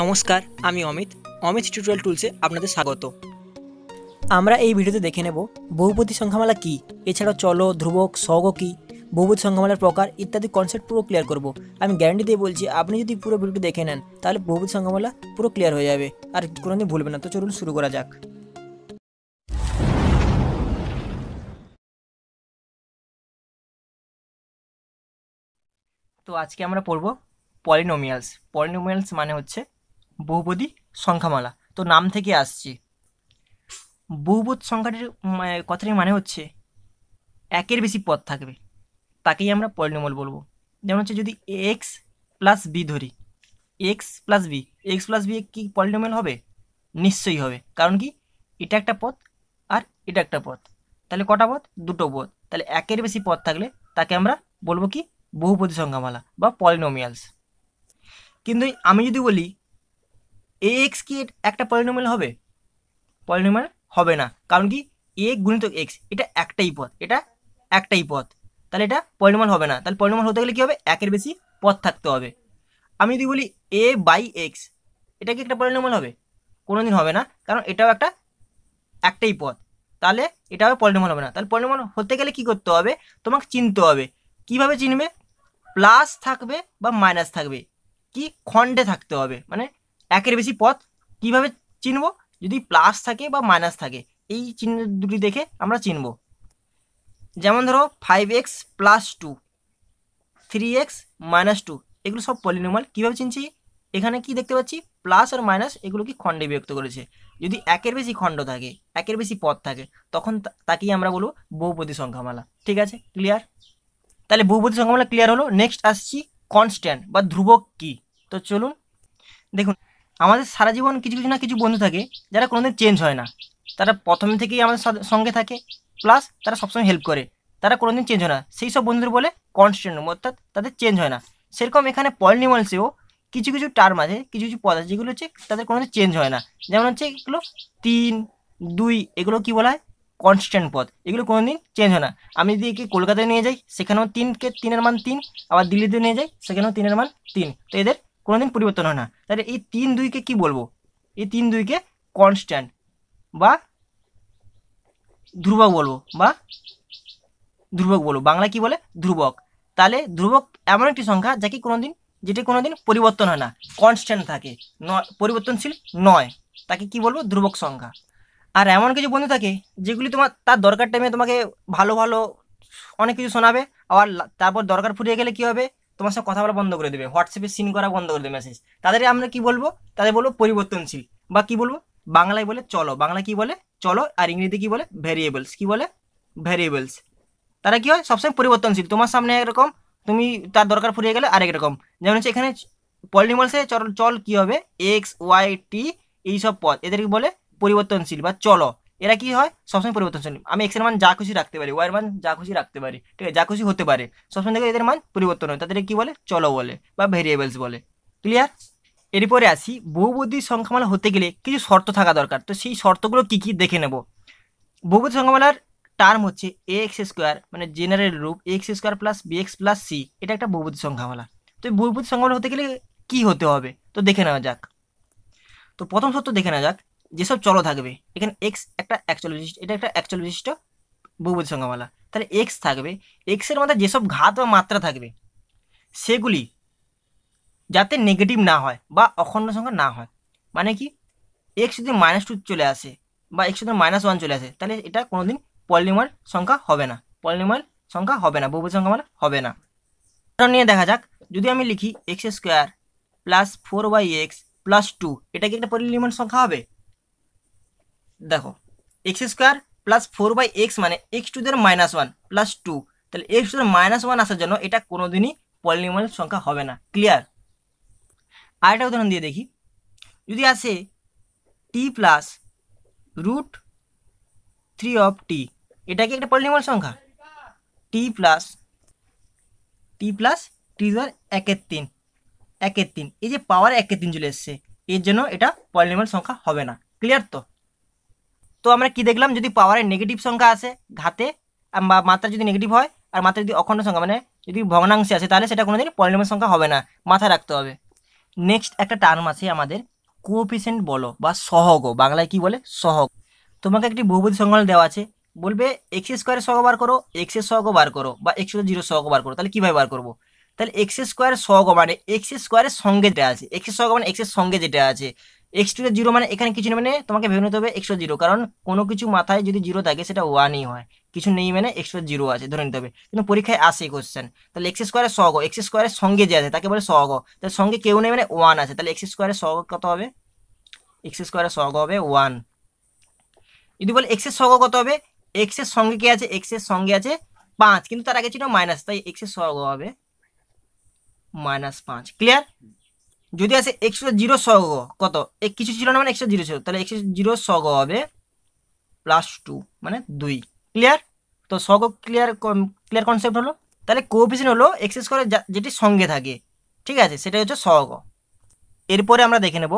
নমস্কার আমি অমিত অমিত টিউটোরিয়াল টুলসে আপনাদের স্বাগত আমরা এই ভিডিওতে দেখে নেব বহুপতি সংখ্যামালা কি এছাড়াও চলো ধ্রুবক সগ কি বহুপতি সংখ্যামালার প্রকার ইত্যাদি কনসেপ্ট পুরো ক্লিয়ার করব আমি গ্যারান্টি দিয়ে বলছি আপনি যদি পুরো ভিডিওটি দেখে নেন তাহলে বহুপতি সংখ্যামালা পুরো ক্লিয়ার হয়ে যাবে আর কোনোদিন ভুলবে না তো চলুন শুরু করা যাক তো আজকে আমরা পড়ব পলিনোমিয়ালস পলিনোমিয়ালস মানে হচ্ছে বহুপদী সংখ্যামালা তো নাম থেকে আসছে বহুপদ সংখ্যাটির কথাটি মানে হচ্ছে একের বেশি পদ থাকবে তাকেই আমরা পলিনোমল বলবো যেমন হচ্ছে যদি এক্স প্লাস বি ধরি X plus B X plus B কি পলিনোমল হবে নিশ্চয়ই হবে কারণ কি এটা একটা পথ আর এটা একটা পথ তাহলে কটা পথ দুটো পথ তাহলে একের বেশি পথ থাকলে তাকে আমরা বলবো কি বহুপদী সংখ্যামালা বা পলিনোমিয়ালস কিন্তু আমি যদি বলি এ এক্স কি একটা পলিনোমিয়াল হবে পলিনোমিয়াল হবে না কারণ কি এ গুণিত এক্স এটা একটাই পথ এটা একটাই পথ তাহলে এটা পলিনোমিয়াল হবে না তাহলে পলিনোমাল হতে গেলে কী হবে একের বেশি পথ থাকতে হবে আমি যদি বলি এ বাই এক্স এটা কি একটা পলিনোমিয়াল হবে কোনো দিন হবে না কারণ এটাও একটা একটাই পথ তাহলে এটাও পলিনোমাল হবে না তাহলে পলিনোমিয়াল হতে গেলে কি করতে হবে তোমাকে চিনতে হবে কিভাবে চিনবে প্লাস থাকবে বা মাইনাস থাকবে কি খণ্ডে থাকতে হবে মানে একের বেশি পথ কিভাবে চিনব যদি প্লাস থাকে বা মাইনাস থাকে এই চিহ্ন দুটি দেখে আমরা চিনব যেমন ধরো five X plus two three X minus two এগুলো সব পলিনোমাল কীভাবে চিনছি এখানে কি দেখতে পাচ্ছি প্লাস আর মাইনাস এগুলো কি খণ্ডে বিভক্ত করেছে যদি একের বেশি খণ্ড থাকে একের বেশি পথ থাকে তখন তাকেই আমরা বলবো বহুপদী সংখ্যামালা ঠিক আছে ক্লিয়ার তাহলে বহুপতি সংখ্যামালা ক্লিয়ার হলো নেক্সট আসছি কনস্ট্যান্ট বা ধ্রুবক কি তো চলুন দেখুন আমাদের সারা জীবন কিছু কিছু না কিছু বন্ধু থাকে যারা কোনোদিন চেঞ্জ হয় না তারা প্রথম থেকেই আমাদের সঙ্গে থাকে প্লাস তারা সবসময় হেল্প করে তারা কোনোদিন চেঞ্জ হয় না সেই সব বন্ধুদের বলে কনস্ট্যান্ট অর্থাৎ তাদের চেঞ্জ হয় না সেরকম এখানে পলিনিমালসেও কিছু কিছু টার্ম আছে কিছু কিছু পদ আছে যেগুলো হচ্ছে তাদের কোনোদিন চেঞ্জ হয় না যেমন হচ্ছে এগুলো তিন দুই এগুলো কী বলা হয় কনস্ট্যান্ট পদ এগুলো কোনো দিন চেঞ্জ হয় না আমি যদি একে কলকাতায় নিয়ে যাই সেখানেও তিনকে তিনের মান তিন আবার দিল্লিতে নিয়ে যাই সেখানেও তিনের মান তিন তো এদের কোনোদিন পরিবর্তন হয় না তাহলে এই তিন দুইকে কি বলবো এই তিন দুইকে কনস্ট্যান্ট বা ধ্রুবক বলবো বা ধ্রুবক বলবো বাংলা কি বলে ধ্রুবক তাহলে ধ্রুবক এমন একটি সংখ্যা যা কি কোনোদিন যেটি কোনোদিন পরিবর্তন হয় না কনস্ট্যান্ট থাকে নয় পরিবর্তনশীল নয় তাকে কি বলবো ধ্রুবক সংখ্যা আর এমন কিছু বন্ধু থাকে যেগুলি তোমার তার দরকার টাইমে তোমাকে ভালো ভালো অনেক কিছু শোনাবে আবার তারপর দরকার ফুরিয়ে গেলে কি হবে তোমার সাথে কথা বলা বন্ধ করে দেবে হোয়াটসঅ্যাপে সিন করা বন্ধ করে দেবে মেসেজ তাদের আমরা কি বলবো তাদের বলবো পরিবর্তনশীল বা কি বলবো বাংলায় বলে চলো বাংলা কি বলে চলো আর ইংরেজিতে কি বলে ভ্যারিয়েবলস কি বলে ভ্যারিয়েবলস তারা কি হয় সবসময় পরিবর্তনশীল তোমার সামনে একরকম তুমি তার দরকার ফুরিয়ে গেলে আরেক রকম যেমন হচ্ছে এখানে পলিনিমালসে চল চল কী হবে এক্স ওয়াই টি এইসব পদ এদেরকে বলে পরিবর্তনশীল বা চলো এরা কি হয় সবসময় পরিবর্তনশীল আমি এক্সের মান যা খুশি রাখতে পারি ওয়ার মান যা খুশি রাখতে পারি ঠিক আছে যা খুশি হতে পারে সবসময় দেখে এদের মান পরিবর্তন হয় তাদের কি বলে চলো বলে বা ভেরিয়েবলস বলে ক্লিয়ার এরপরে আসি বহুবুদ্ধি সংখ্যামালা হতে গেলে কিছু শর্ত থাকা দরকার তো সেই শর্তগুলো কি কি দেখে নেব বহুবুদ্ধি সংখ্যামালার টার্ম হচ্ছে এ এক্স স্কোয়ার মানে জেনারেল রূপ X square plus B X plus C এটা একটা বহুবুদ্ধি সংখ্যামালা তো বহুবুদ্ধি সংখ্যামালা হতে গেলে কি হতে হবে তো দেখে নেওয়া যাক তো প্রথম শর্ত দেখে নেওয়া যাক যেসব চলো থাকবে এখানে এক্স একটা অ্যাকচুয়াল বিশিষ্ট এটা একটা অ্যাকচুয়াল বিশিষ্ট বহুবোধ সংখ্যামালা তাহলে এক্স থাকবে এক্সের মধ্যে যেসব ঘাত বা মাত্রা থাকবে সেগুলি যাতে নেগেটিভ না হয় বা অখণ্ড সংখ্যা না হয় মানে কি এক্স যদি মাইনাস টু চলে আসে বা এক্স যদি মাইনাস ওয়ান চলে আসে তাহলে এটা কোনো দিন পলিমার সংখ্যা হবে না পলিমার সংখ্যা হবে না বহুবোধ সংখ্যা মানে হবে না এটা নিয়ে দেখা যাক যদি আমি লিখি X square plus four by X plus two এটা কি একটা পলিমার সংখ্যা হবে দেখো X square plus four by X মানে এক্স টু দের মাইনাস ওয়ান প্লাস টু তাহলে এক্স টু দের মাইনাস ওয়ান আসার জন্য এটা কোনোদিনই পলিনিমাল সংখ্যা হবে না ক্লিয়ার আরেকটা উদাহরণ দিয়ে দেখি যদি আসে T plus root three of T এটা কি একটা পলিনিমাল সংখ্যা টি প্লাস টি প্লাস টি ধর একের তিন একের তিন এই যে পাওয়ার একের তিন চলে এসছে এর জন্য এটা পলিনিউমাল সংখ্যা হবে না ক্লিয়ার তো তো আমরা কি দেখলাম যদি পাওয়ারের নেগেটিভ সংখ্যা আসে ঘাতে বা মাত্রা যদি নেগেটিভ হয় আর মাত্রা যদি অখণ্ড সংখ্যা মানে যদি ভগ্নাংশে আসে তাহলে সেটা কোনোদিন পলিনোমের সংখ্যা হবে না মাথায় রাখতে হবে নেক্সট একটা টার্ম আছে আমাদের কোপিসেন্ট বলো বা সহগ বাংলায় কি বলে সহগ তোমাকে একটি বহুপদী সংখ্যা দেওয়া আছে বলবে এক্স স্কোয়ারের সহগ বার করো এক্সের সহগ বার করো বা এক্স জিরো সহগ বার করো তাহলে কীভাবে বার করবো তাহলে এক্স স্কোয়ারের সহগ মানে এক্স স্কোয়ারের সঙ্গে যেটা আছে এক্স সহগ মানে এক্সের সঙ্গে যেটা আছে এক্স টু জিরো মানে এখানে কিছু নেই মানে তোমাকে ভেবে নিতে হবে এক্স জিরো কারণ কোনো কিছু মাথায় যদি জিরো থাকে সেটা ওয়ানই হয় কিছু নেই মানে এক্স জিরো আছে ধরে নিতে হবে কিন্তু পরীক্ষায় আসে কোশ্চেন তাহলে এক্স স্কোয়ারের সহগ এক্স স্কোয়ারের সঙ্গে যে আছে তাকে বলে সহগ তার সঙ্গে কেউ নেই মানে ওয়ান আছে তাহলে এক্স স্কোয়ারের সহগ কত হবে এক্স স্কোয়ারের সহগ হবে ওয়ান যদি বলে এক্সের সহগ কত হবে এক্সের সঙ্গে কে আছে এক্সের সঙ্গে আছে পাঁচ কিন্তু তার আগে ছিল মাইনাস তাই এক্সের সহগ হবে মাইনাস পাঁচ ক্লিয়ার যদি আসে একশো জিরো সহ কত এক কিছু ছিল না মানে একশো জিরো ছিল তাহলে একশো জিরো স হবে প্লাস টু মানে দুই ক্লিয়ার তো সগ ক্লিয়ার ক্লিয়ার কনসেপ্ট হলো তাহলে কোপিসিয়েন্ট হলো এক্স স্কোয়ারের যেটি সঙ্গে থাকে ঠিক আছে সেটাই হচ্ছে সগ এরপরে আমরা দেখে নেব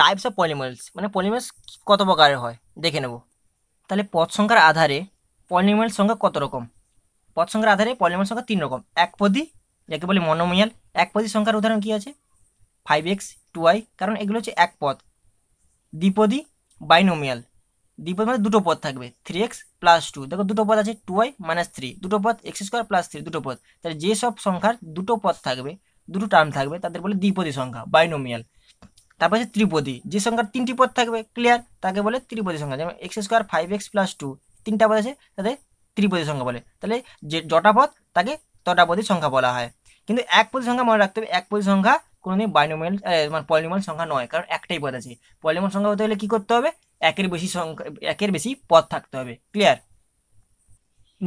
টাইপস অফ পলিমেলস মানে পলিমেলস কত প্রকারের হয় দেখে নেব তাহলে পথ সংখ্যার আধারে পলিমেলস সংখ্যা কত রকম পথ সংখ্যার আধারে পলিমেলস সংখ্যা তিন রকম এক পদি যাকে বলি মনোমিয়াল পদি সংখ্যার উদাহরণ কী আছে ফাইভ এক্স টু আই কারণ এগুলো হচ্ছে এক পথ দ্বিপদী বাইনোমিয়াল দ্বিপদ মানে দুটো পদ থাকবে থ্রি এক্স প্লাস টু দেখো দুটো পদ আছে টু আই মাইনাস থ্রি দুটো পথ এক্স স্কোয়ার প্লাস থ্রি দুটো পথ তাহলে যেসব সংখ্যার দুটো পথ থাকবে দুটো টার্ম থাকবে তাদের বলে দ্বিপদী সংখ্যা বাইনোমিয়াল তারপর আছে ত্রিপদী যে সংখ্যার তিনটি পথ থাকবে ক্লিয়ার তাকে বলে ত্রিপদী সংখ্যা যেমন X square five X plus two তিনটা পদ আছে তাদের ত্রিপদী সংখ্যা বলে তাহলে যে জটা পথ তাকে তটাপদী সংখ্যা বলা হয় কিন্তু এক পদী সংখ্যা মনে রাখতে হবে এক পদী সংখ্যা কোনোদিন বাইনোমিয়াল মানে পলিমল সংখ্যা নয় কারণ একটাই পদ আছে পলিমল সংখ্যা হতে হলে কী করতে হবে একের বেশি সংখ্যা একের বেশি পদ থাকতে হবে ক্লিয়ার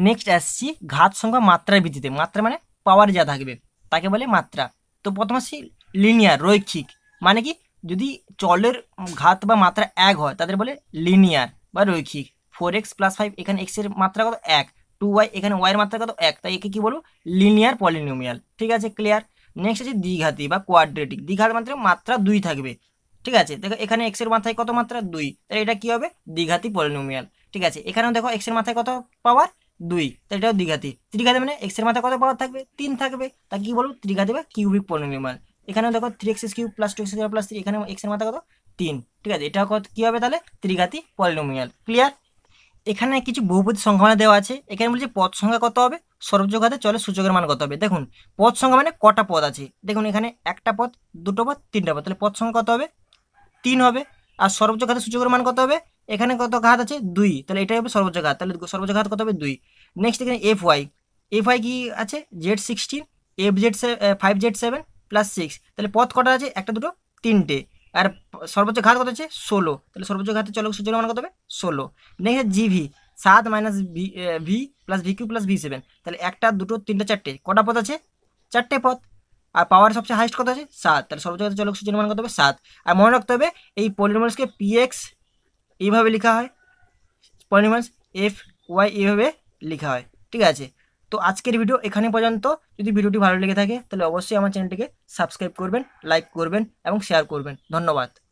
নেক্সট আসছি ঘাত সংখ্যা মাত্রার ভিত্তিতে মাত্রা মানে পাওয়ার যা থাকবে তাকে বলে মাত্রা তো প্রথম আসছি লিনিয়ার রৈক্ষিক মানে কি যদি চলের ঘাত বা মাত্রা এক হয় তাদের বলে লিনিয়ার বা রৈক্ষিক ফোর এক্স প্লাস ফাইভ এখানে এক্সের মাত্রা কত এক টু ওয়াই এখানে ওয়াইয়ের মাত্রা কত এক তাই একে কী বলবো লিনিয়ার পলিনোমিয়াল ঠিক আছে ক্লিয়ার নেক্সট আছে দ্বিঘাতি বা কোয়াড্রেটিক দ্বিঘাত মাত্রা মানে মাত্রা দুই থাকবে ঠিক আছে দেখো এখানে এক্সের মাথায় কত মাত্রা দুই তাহলে এটা কি হবে দ্বিঘাতি পলিনোমিয়াল ঠিক আছে এখানেও দেখো এক্সের মাথায় কত পাওয়ার দুই তাহলে এটাও দ্বিঘাতি ত্রিঘাতে মানে এক্সের মাথায় কত পাওয়ার থাকবে তিন থাকবে তা কি বলবো ত্রিঘাতি বা কিউবিক পলিনোমিয়াল এখানেও দেখো three X cube plus two X plus three এখানে এক্সের মাথা কত তিন ঠিক আছে এটা কী হবে তাহলে ত্রিঘাতি পলিনোমিয়াল ক্লিয়ার এখানে কিছু বহুপতি সংখ্যা মানে দেওয়া আছে এখানে বলছে পদ সংখ্যা কত হবে হাতে চলে সূচকের মান কত হবে দেখুন পদ সংখ্যা মানে কটা পদ আছে দেখুন এখানে একটা পদ দুটো পদ তিনটা পদ তাহলে পদ সংখ্যা কত হবে তিন হবে আর সর্বোচ্চঘাতে সূচকের মান কত হবে এখানে কত ঘাত আছে দুই তাহলে এটাই হবে সর্বোচ্চ ঘাত তাহলে সর্বোচ্চ ঘাত কত হবে দুই নেক্সট এখানে এফ ওয়াই এফ ওয়াই কি আছে Z sixteen F Z five Z seven plus six তাহলে পথ কটা আছে একটা দুটো তিনটে আর সর্বোচ্চ ঘাত কত আছে ষোলো তাহলে সর্বোচ্চ ঘাতে চলক সূচকের মান কত হবে ষোলো নেক্সট জিভি সাত minus V V plus V Q plus V seven তাহলে একটা দুটো তিনটা চারটে কটা পথ আছে চারটে পথ আর পাওয়ার সবচেয়ে হাইস্ট কত আছে সাত তাহলে সর্বোচ্চ চলক সূচনা মান কত হবে সাত আর মনে রাখতে হবে এই পলিনোমাসকে পি এক্স এইভাবে লেখা হয় পলিনোমাস এফ ওয়াই এইভাবে লেখা হয় ঠিক আছে তো আজকের ভিডিও এখানে পর্যন্ত যদি ভিডিওটি ভালো লেগে থাকে তাহলে অবশ্যই আমার চ্যানেলটিকে সাবস্ক্রাইব করবেন লাইক করবেন এবং শেয়ার করবেন ধন্যবাদ